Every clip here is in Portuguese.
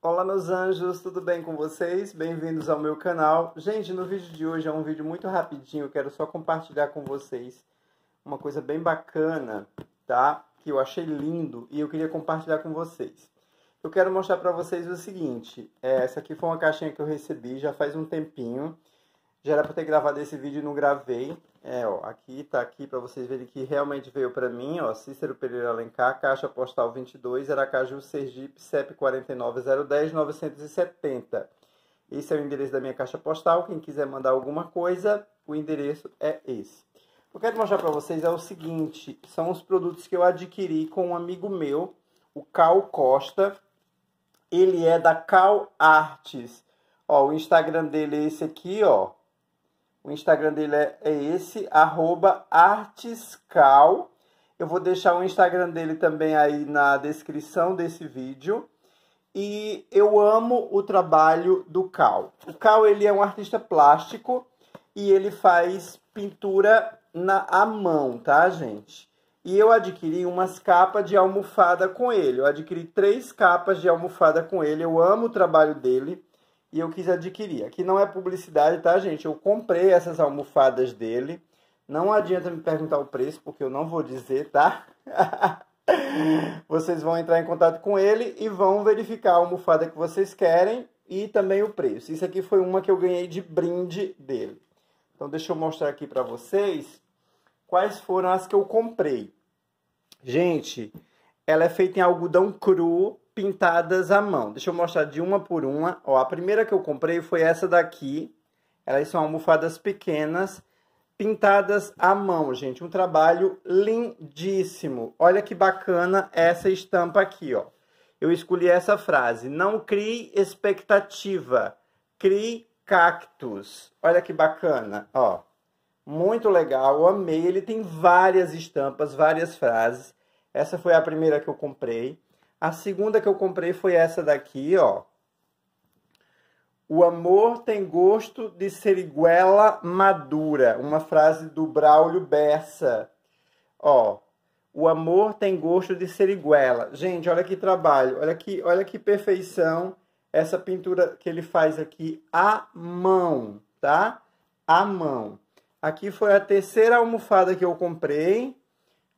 Olá meus anjos, tudo bem com vocês? Bem-vindos ao meu canal. Gente, no vídeo de hoje é um vídeo muito rapidinho, eu quero só compartilhar com vocês uma coisa bem bacana, tá? Que eu achei lindo e eu queria compartilhar com vocês. Eu quero mostrar para vocês o seguinte, é, essa aqui foi uma caixinha que eu recebi já faz um tempinho, já era para ter gravado esse vídeo e não gravei. É, ó, aqui tá aqui para vocês verem que realmente veio para mim, ó, Cícero Pereira Alencar, Caixa Postal 22, Aracaju, Sergipe, CEP 49010970. Esse é o endereço da minha caixa postal. Quem quiser mandar alguma coisa, o endereço é esse. O que eu quero mostrar para vocês é o seguinte, são os produtos que eu adquiri com um amigo meu, o Cal Costa. Ele é da Cal Artes. Ó, o Instagram dele é esse aqui, ó. O Instagram dele é, é esse, artescal. Eu vou deixar o Instagram dele também aí na descrição desse vídeo. E eu amo o trabalho do Cal. O Cal ele é um artista plástico e ele faz pintura na mão, tá, gente? E eu adquiri umas capas de almofada com ele. Eu adquiri três capas de almofada com ele. Eu amo o trabalho dele e eu quis adquirir. Aqui não é publicidade, tá, gente? Eu comprei essas almofadas dele. Não adianta me perguntar o preço, porque eu não vou dizer, tá? vocês vão entrar em contato com ele e vão verificar a almofada que vocês querem e também o preço. Isso aqui foi uma que eu ganhei de brinde dele. Então, deixa eu mostrar aqui para vocês quais foram as que eu comprei. Gente, ela é feita em algodão cru, pintadas à mão. Deixa eu mostrar de uma por uma. Ó, a primeira que eu comprei foi essa daqui. Elas são almofadas pequenas, pintadas à mão, gente. Um trabalho lindíssimo. Olha que bacana essa estampa aqui, ó. Eu escolhi essa frase: "Não crie expectativa, crie cactus". Olha que bacana, ó. Muito legal, eu amei. Ele tem várias estampas, várias frases. Essa foi a primeira que eu comprei. A segunda que eu comprei foi essa daqui, ó. O amor tem gosto de seriguela madura. Uma frase do Braulio Bessa. Ó, o amor tem gosto de seriguela. Gente, olha que trabalho, olha que, olha que perfeição essa pintura que ele faz aqui à mão, tá? À mão. Aqui foi a terceira almofada que eu comprei.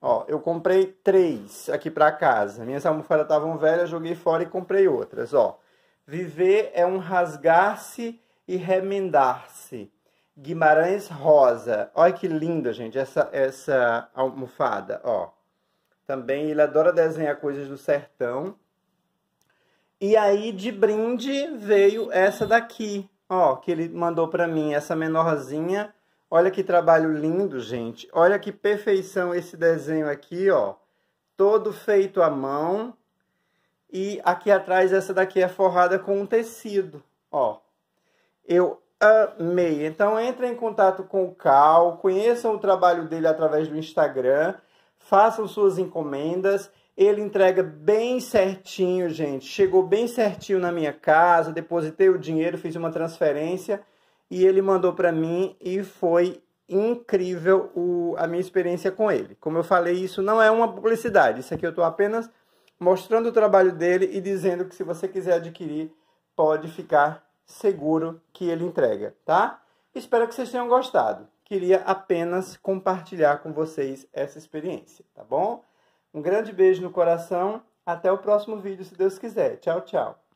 Ó, eu comprei três aqui para casa. Minhas almofadas estavam velhas, joguei fora e comprei outras. Ó, viver é um rasgar-se e remendar-se. Guimarães Rosa. Olha que linda, gente, essa, essa almofada. Ó, também ele adora desenhar coisas do sertão. E aí, de brinde, veio essa daqui, ó, que ele mandou para mim, essa menorzinha Olha que trabalho lindo, gente. Olha que perfeição esse desenho aqui, ó. Todo feito à mão. E aqui atrás essa daqui é forrada com um tecido, ó. Eu amei. Então entre em contato com o Cal, conheçam o trabalho dele através do Instagram, façam suas encomendas. Ele entrega bem certinho, gente. Chegou bem certinho na minha casa, depositei o dinheiro, fiz uma transferência e ele mandou para mim e foi incrível o, a minha experiência com ele. Como eu falei, isso não é uma publicidade, isso aqui eu estou apenas mostrando o trabalho dele e dizendo que se você quiser adquirir, pode ficar seguro que ele entrega, tá? Espero que vocês tenham gostado. Queria apenas compartilhar com vocês essa experiência, tá bom? Um grande beijo no coração. Até o próximo vídeo, se Deus quiser. Tchau, tchau.